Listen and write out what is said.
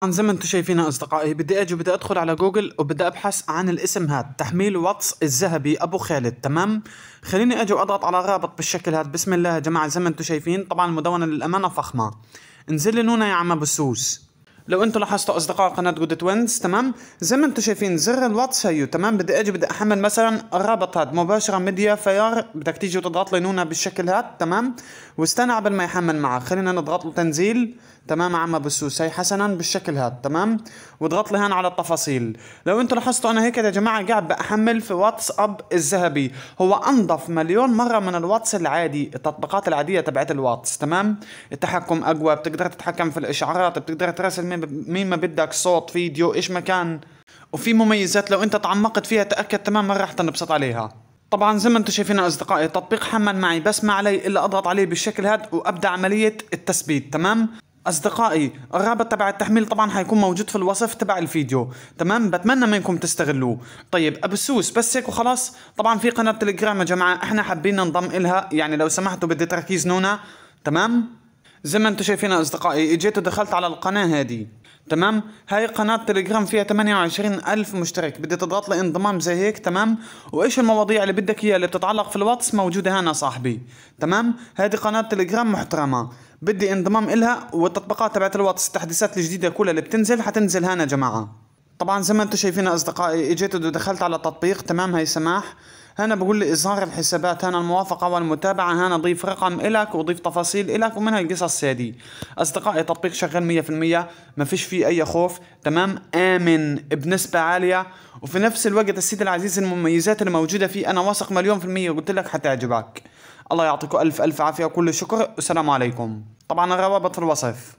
طبعا زي ما انتم شايفين يا اصدقائي بدي اجي بدي ادخل على جوجل وبدي ابحث عن الاسم هاد تحميل واتس الذهبي ابو خالد تمام خليني اجي واضغط على رابط بالشكل هاد بسم الله يا جماعه زي ما انتم شايفين طبعا المدونه للامانه فخمه انزل لي نونا يا عم بسوس لو انتم لاحظتوا اصدقاء قناه جود توينز تمام زي ما انتم شايفين زر الواتس هيو تمام بدي اجي بدي احمل مثلا الرابط هذا مباشره ميديا فيار بدك تيجي وتضغط لي هنا بالشكل هذا تمام واستنى قبل ما يحمل معك خلينا نضغط له تنزيل تمام عم بسوس هي حسنا بالشكل هذا تمام واضغط لي هان على التفاصيل لو انتم لاحظتوا انا هيك يا جماعه قاعد بحمل في واتس اب الذهبي هو انظف مليون مره من الواتس العادي التطبيقات العاديه تبعت الواتس تمام التحكم اقوى بتقدر تتحكم في الاشعارات بتقدر تراسل مين ما بدك صوت فيديو ايش ما كان وفي مميزات لو انت تعمقت فيها تاكد تماما راح تنبسط عليها طبعا زي ما انتم شايفين اصدقائي تطبيق حمل معي بس ما علي الا اضغط عليه بالشكل هذا وابدا عمليه التثبيت تمام اصدقائي الرابط تبع التحميل طبعا حيكون موجود في الوصف تبع الفيديو تمام بتمنى منكم تستغلوه طيب ابسوس بس هيك وخلاص طبعا في قناه تليجرام يا جماعه احنا حابين ننضم الها يعني لو سمحتوا بدي تركيز نونا تمام زي ما انتم شايفين يا اصدقائي اجيت ودخلت على القناه هذه تمام هاي قناة تليجرام فيها 28 ألف مشترك بدي تضغط لانضمام زي هيك تمام وإيش المواضيع اللي بدك إياها اللي بتتعلق في الواتس موجودة هنا صاحبي تمام هذه قناة تليجرام محترمة بدي انضمام إلها والتطبيقات تبعت الواتس التحديثات الجديدة كلها اللي بتنزل حتنزل هنا جماعة طبعا زي ما انتم شايفين اصدقائي اجيت ودخلت على التطبيق تمام هاي سماح هنا بقول لي إظهار الحسابات هنا الموافقة والمتابعة هنا ضيف رقم إلك وضيف تفاصيل إلك ومن هالقصص هذه أصدقائي تطبيق شغال 100% ما فيش فيه أي خوف تمام آمن بنسبة عالية وفي نفس الوقت السيد العزيز المميزات الموجودة فيه أنا واثق مليون في المية قلت لك حتعجبك الله يعطيكم ألف ألف عافية وكل شكر والسلام عليكم طبعا الروابط في الوصف